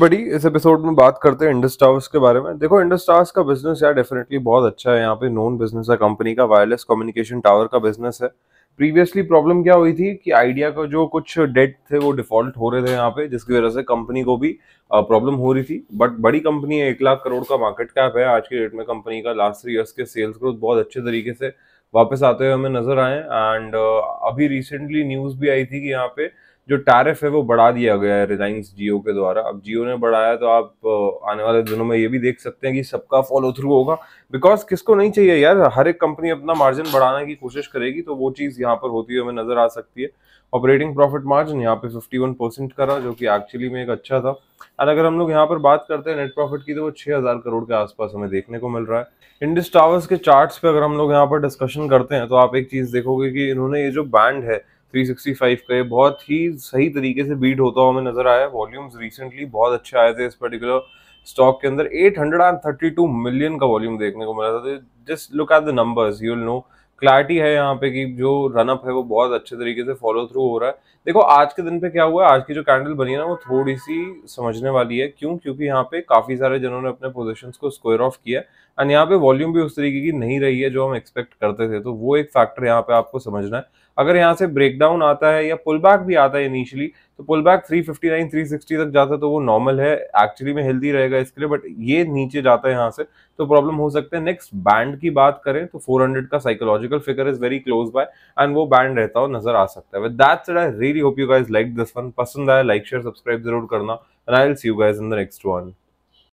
बड़ी इस एपिसोड में बात करते हैं इंडस टावर्स के बारे में देखो इंडस टावर्स का बिजनेस यार डेफिनेटली बहुत अच्छा है यहाँ पे नॉन बिजनेस है कंपनी का वायरलेस कम्युनिकेशन टावर का बिजनेस है प्रीवियसली प्रॉब्लम क्या हुई थी कि आइडिया का जो कुछ डेट थे वो डिफॉल्ट हो रहे थे यहाँ पे जिसकी वजह से कंपनी को भी प्रॉब्लम हो रही थी बट बड़ी कंपनी है एक लाख करोड़ का मार्केट कैप है आज के डेट में कंपनी का लास्ट थ्री ईयर्स के सेल्स ग्रोथ बहुत अच्छे तरीके से वापस आते हुए हमें नजर आए एंड अभी रिसेंटली न्यूज़ भी आई थी कि यहाँ पे जो टैरिफ है वो बढ़ा दिया गया है रिलायंस जियो के द्वारा अब जियो ने बढ़ाया तो आप आने वाले दिनों में ये भी देख सकते हैं कि सबका फॉलो थ्रू होगा बिकॉज किसको नहीं चाहिए यार हर एक कंपनी अपना मार्जिन बढ़ाने की कोशिश करेगी तो वो चीज़ यहाँ पर होती हुई हमें नज़र आ सकती है ऑपरेटिंग प्रॉफिट मार्जिन यहाँ पे 51 परसेंट करा जो कि एक्चुअली में एक अच्छा था और अगर हम लोग यहाँ पर बात करते हैं नेट प्रॉफिट की तो वो 6000 करोड़ के आसपास हमें देखने को मिल रहा है इंडस टावर्स के चार्ट्स पे अगर हम लोग यहाँ पर डिस्कशन करते हैं तो आप एक चीज़ देखोगे कि इन्होंने ये जो बैंड है 365 का बहुत ही सही तरीके से बीट होता हुआ हमें नजर आया वॉल्यूम्स रिसेंटली बहुत अच्छे आए थे इस पर्टिकुलर स्टॉक के अंदर 832 मिलियन का वॉल्यूम देखने को मिला था just look at the numbers you will know clarity है यहाँ पे कि जो रनअप है वो बहुत अच्छे तरीके से फॉलो थ्रू हो रहा है देखो आज के दिन पे क्या हुआ है आज की जो कैंडल बनी है ना वो थोड़ी सी समझने वाली है क्यों क्योंकि यहाँ पे काफ़ी सारे जनों ने अपने पोजिशन को स्क्वायर ऑफ किया एंड यहाँ पे वॉल्यूम भी उस तरीके की नहीं रही है जो हम एक्सपेक्ट करते थे तो वो एक फैक्टर यहाँ पे आपको समझना है अगर यहाँ से ब्रेकडाउन आता है या पुल बैक भी आता है इनिशियली तो pull back three fifty nine three sixty तक जाता है तो वो नॉर्मल है एक्चुअली में हेल्दी रहेगा इसके लिए बट ये नीचे जाता है यहाँ से तो प्रॉब्लम हो सकता है नेक्स्ट बैंड की बात करें तो फोर हंड्रेड का psychological figure is very close by and वो बैंड रहता हो नजर आ सकता है with that said I really hope you guys like this one पसंद आया लाइक शेयर सब्सक्राइब जरूर करना and I will see you guys in the next one